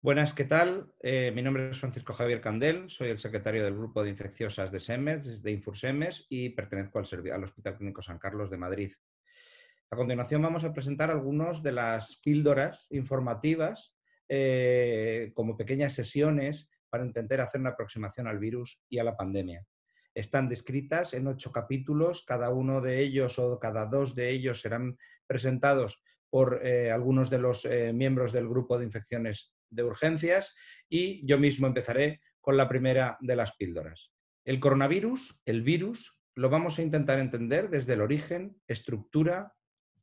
Buenas, ¿qué tal? Eh, mi nombre es Francisco Javier Candel, soy el secretario del Grupo de Infecciosas de SEMES, de Infursemes, y pertenezco al, Hospital Clínico San Carlos de Madrid. A continuación vamos a presentar algunas de las píldoras informativas eh, como pequeñas sesiones para intentar hacer una aproximación al virus y a la pandemia. Están descritas en ocho capítulos, cada uno de ellos o cada dos de ellos serán presentados por eh, algunos de los miembros del grupo de infecciones de urgencias y yo mismo empezaré con la primera de las píldoras. El coronavirus, el virus, lo vamos a intentar entender desde el origen, estructura,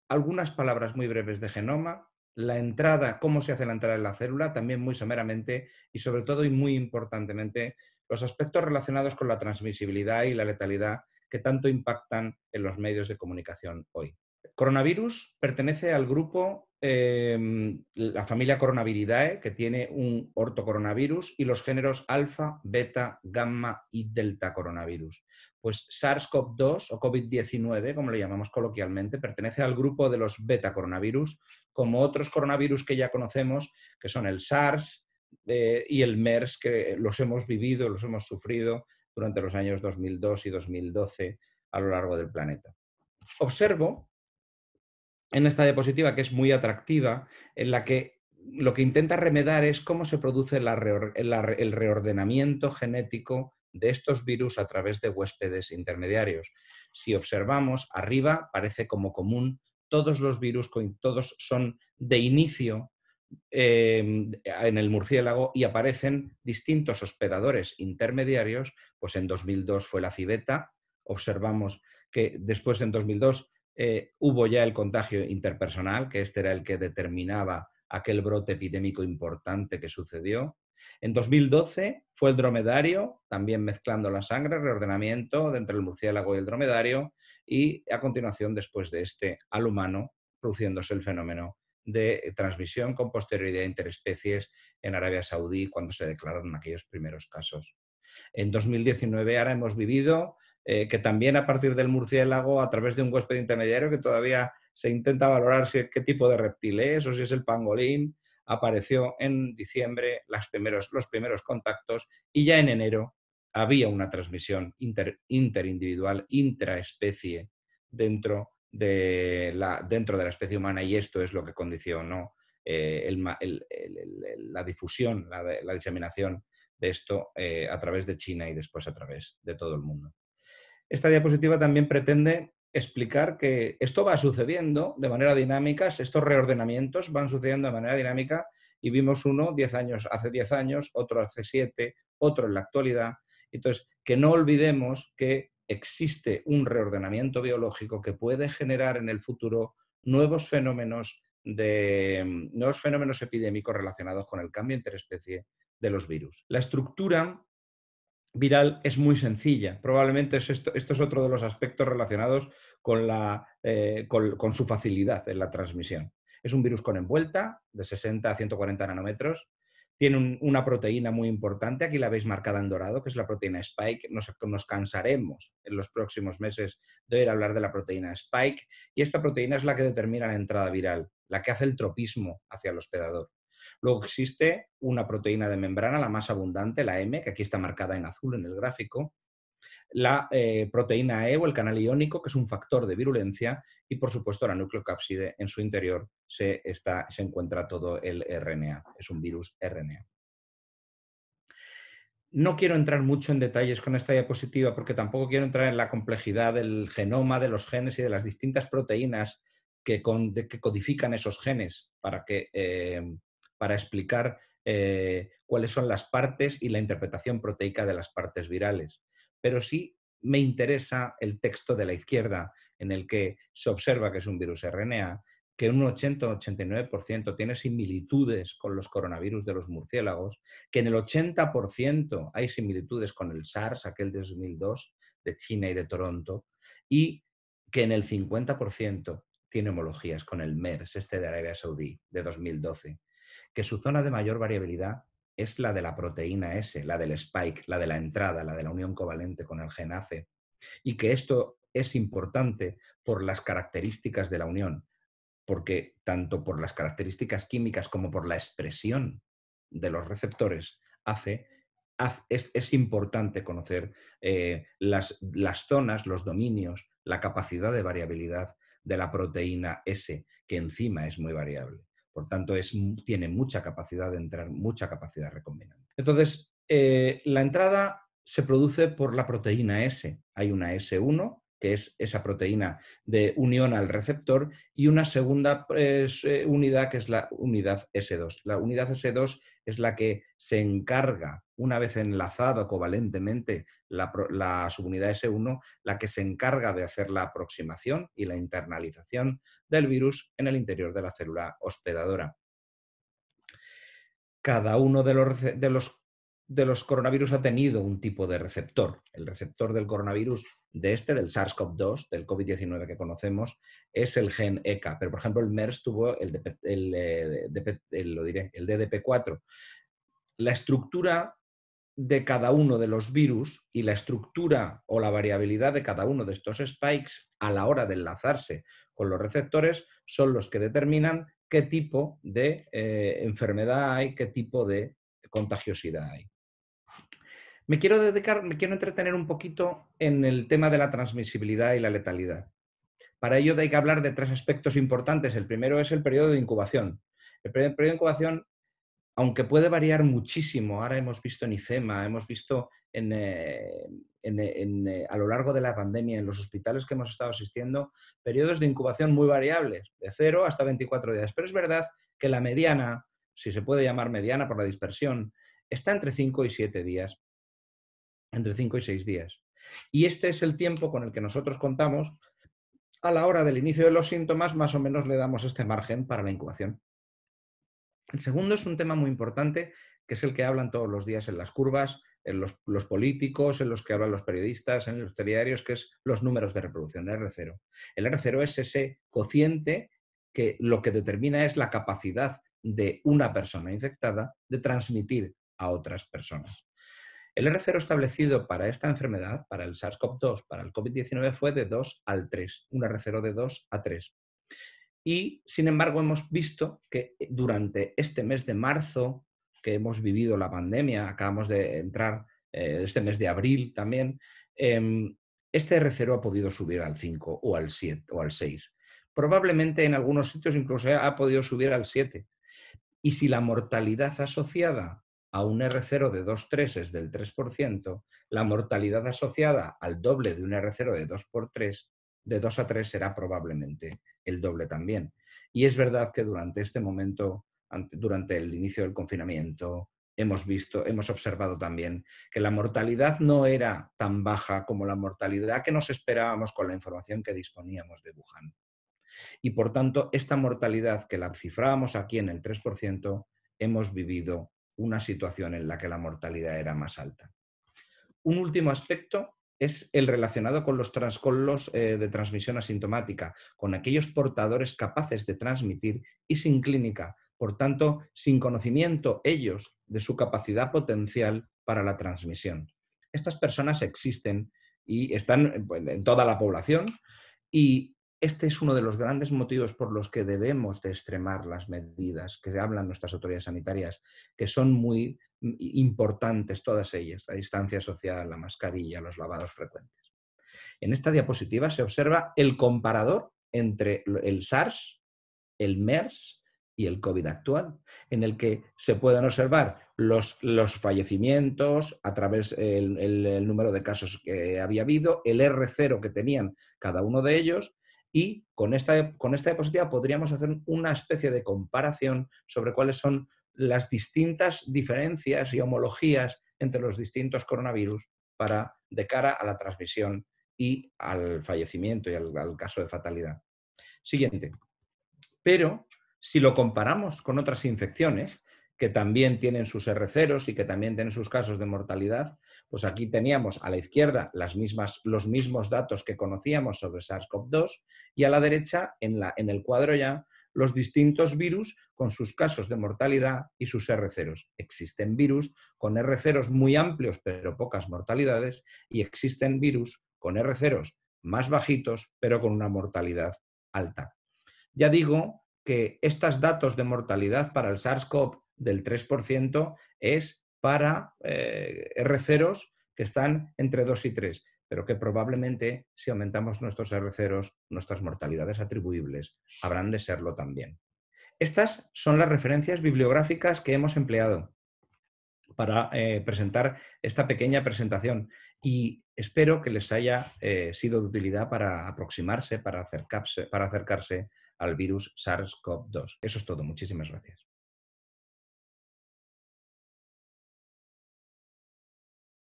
algunas palabras muy breves de genoma, la entrada, cómo se hace la entrada en la célula, también muy someramente y sobre todo y muy importantemente los aspectos relacionados con la transmisibilidad y la letalidad que tanto impactan en los medios de comunicación hoy. Coronavirus pertenece al grupo Em, la familia Coronaviridae, que tiene un ortocoronavirus, y los géneros alfa, beta, gamma y delta coronavirus. Pues SARS-CoV-2 o COVID-19, como lo llamamos coloquialmente, pertenece al grupo de los beta coronavirus, como otros coronavirus que ya conocemos, que son el SARS eh, y el MERS, que los hemos vivido, los hemos sufrido durante los años 2002 y 2012 a lo largo del planeta. Observo en esta diapositiva que es muy atractiva, en la que lo que intenta remedar es cómo se produce el reordenamiento genético de estos virus a través de huéspedes intermediarios. Si observamos, arriba parece como común, todos los virus, todos son de inicio em, en el murciélago y aparecen distintos hospedadores intermediarios, pues en 2002 fue la civeta, observamos que después en 2002 eh, hubo ya el contagio interpersonal, que este era el que determinaba aquel brote epidémico importante que sucedió. En 2012 fue el dromedario, también mezclando la sangre, reordenamiento entre el murciélago y el dromedario, y a continuación, después de este, al humano, produciéndose el fenómeno de transmisión con posterioridad interespecies en Arabia Saudí cuando se declararon aquellos primeros casos. En 2019 ahora hemos vivido eh, que también a partir del murciélago, a través de un huésped intermediario que todavía se intenta valorar si, qué tipo de reptil es o si es el pangolín, apareció en diciembre las primeros, los primeros contactos y ya en enero había una transmisión interindividual, intraespecie dentro de, la, dentro de la especie humana y esto es lo que condicionó eh, la difusión, la, diseminación de esto eh, a través de China y después a través de todo el mundo esta diapositiva también pretende explicar que esto va sucediendo de manera dinámica, estos reordenamientos van sucediendo de manera dinámica y vimos uno años, hace 10 años, otro hace 7, otro en la actualidad. Entonces, que no olvidemos que existe un reordenamiento biológico que puede generar en el futuro nuevos fenómenos de mm, nuevos fenómenos epidémicos relacionados con el cambio interespecie de los virus. La estructura viral es muy sencilla. Probablemente es esto, es otro de los aspectos relacionados con, la, eh, con, su facilidad en la transmisión. Es un virus con envuelta de 60 a 140 nanómetros. Tiene una proteína muy importante, aquí la veis marcada en dorado, que es la proteína Spike. Nos, nos cansaremos en los próximos meses de oír hablar de la proteína Spike. Y esta proteína es la que determina la entrada viral, la que hace el tropismo hacia el hospedador. Luego existe una proteína de membrana, la más abundante, la M, que aquí está marcada en azul en el gráfico, la eh, proteína E o el canal iónico, que es un factor de virulencia, y por supuesto la nucleocápside, en su interior se, encuentra todo el RNA, es un virus RNA. No quiero entrar mucho en detalles con esta diapositiva porque tampoco quiero entrar en la complejidad del genoma, de los genes y de las distintas proteínas que, codifican esos genes para que eh, para explicar eh, cuáles son las partes y la interpretación proteica de las partes virales. Pero sí me interesa el texto de la izquierda en el que se observa que es un virus RNA, que un 80-89% tiene similitudes con los coronavirus de los murciélagos, que en el 80% hay similitudes con el SARS, aquel de 2002, de China y de Toronto, y que en el 50% tiene homologías con el MERS, este de Arabia Saudí, de 2012 que su zona de mayor variabilidad es la de la proteína S, la del spike, la de la entrada, la de la unión covalente con el gen ACE, y que esto es importante por las características de la unión, porque tanto por las características químicas como por la expresión de los receptores ACE, es, importante conocer eh, las zonas, los dominios, la capacidad de variabilidad de la proteína S, que encima es muy variable. Por tanto, tiene mucha capacidad de entrar, mucha capacidad recombinante. Entonces, eh, la entrada se produce por la proteína S. Hay una S1, que es esa proteína de unión al receptor, y una segunda pues, eh, unidad, que es la unidad S2. La unidad S2 es la que se encarga, una vez enlazada covalentemente la, subunidad S1 la que se encarga de hacer la aproximación y la internalización del virus en el interior de la célula hospedadora. Cada uno de los, de los de los coronavirus ha tenido un tipo de receptor. El receptor del coronavirus, de este, del SARS-CoV-2, del COVID-19 que conocemos, es el gen ECA. Pero, por ejemplo, el MERS tuvo el, eh, lo diré, el DDP4. La estructura de cada uno de los virus y la estructura o la variabilidad de cada uno de estos spikes a la hora de enlazarse con los receptores son los que determinan qué tipo de eh, enfermedad hay, qué tipo de contagiosidad hay. Me quiero dedicar, me quiero entretener un poquito en el tema de la transmisibilidad y la letalidad. Para ello hay que hablar de tres aspectos importantes. El primero es el periodo de incubación. El periodo de incubación aunque puede variar muchísimo, ahora hemos visto en IFEMA, hemos visto en, eh, eh, eh, a lo largo de la pandemia en los hospitales que hemos estado asistiendo, periodos de incubación muy variables, de 0 hasta 24 días. Pero es verdad que la mediana, si se puede llamar mediana por la dispersión, está entre 5 y 7 días, entre 5 y 6 días. Y este es el tiempo con el que nosotros contamos a la hora del inicio de los síntomas, más o menos le damos este margen para la incubación. El segundo es un tema muy importante, que es el que hablan todos los días en las curvas, en los, políticos, en los que hablan los periodistas, en los telediarios, que es los números de reproducción, el R0. El R0 es ese cociente que lo que determina es la capacidad de una persona infectada de transmitir a otras personas. El R0 establecido para esta enfermedad, para el SARS-CoV-2, para el COVID-19, fue de 2 al 3, un R0 de 2 a 3. Y, sin embargo, hemos visto que eh, durante este mes de marzo, que hemos vivido la pandemia, acabamos de entrar eh, este mes de abril también, em, este R0 ha podido subir al 5 o al 7 o al 6. Probablemente en algunos sitios incluso eh, ha podido subir al 7. Y si la mortalidad asociada a un R0 de 2 2,3 es del 3%, la mortalidad asociada al doble de un R0 de 2 por 3 de 2 a 3 será probablemente el doble también. Y es verdad que durante este momento, durante el inicio del confinamiento, hemos visto, hemos observado también que la mortalidad no era tan baja como la mortalidad que nos esperábamos con la información que disponíamos de Wuhan. Y por tanto, esta mortalidad que la cifrábamos aquí en el 3%, hemos vivido una situación en la que la mortalidad era más alta. Un último aspecto es el relacionado con los, trans, eh, de transmisión asintomática, con aquellos portadores capaces de transmitir y sin clínica, por tanto, sin conocimiento ellos de su capacidad potencial para la transmisión. Estas personas existen y están eh, pues, en toda la población y este es uno de los grandes motivos por los que debemos de extremar las medidas que hablan nuestras autoridades sanitarias, que son muy mm, importantes todas ellas, la distancia social, la mascarilla, los lavados frecuentes. En esta diapositiva se observa el comparador entre el SARS, el MERS y el COVID actual, en el que se pueden observar los, fallecimientos a través del número de casos que había habido, el R0 que tenían cada uno de ellos y con esta, con diapositiva podríamos hacer una especie de comparación sobre cuáles son las distintas diferencias y homologías entre los distintos coronavirus para, de cara a la transmisión y al fallecimiento y al caso de fatalidad. Siguiente. Pero si lo comparamos con otras infecciones, que también tienen sus R0s y que también tienen sus casos de mortalidad, pues aquí teníamos a la izquierda las mismas, los mismos datos que conocíamos sobre SARS-CoV-2 y a la derecha, en, la, en el cuadro ya, los distintos virus con sus casos de mortalidad y sus r 0 Existen virus con R0s muy amplios pero pocas mortalidades y existen virus con R0s más bajitos pero con una mortalidad alta. Ya digo que estos datos de mortalidad para el SARS-CoV del 3% es para eh, r 0 que están entre 2 y 3, pero que probablemente si aumentamos nuestros r 0 nuestras mortalidades atribuibles habrán de serlo también. Estas son las referencias bibliográficas que hemos empleado para eh, presentar esta pequeña presentación y espero que les haya eh, sido de utilidad para aproximarse, para acercarse, para acercarse al virus SARS-CoV-2. Eso es todo. Muchísimas gracias.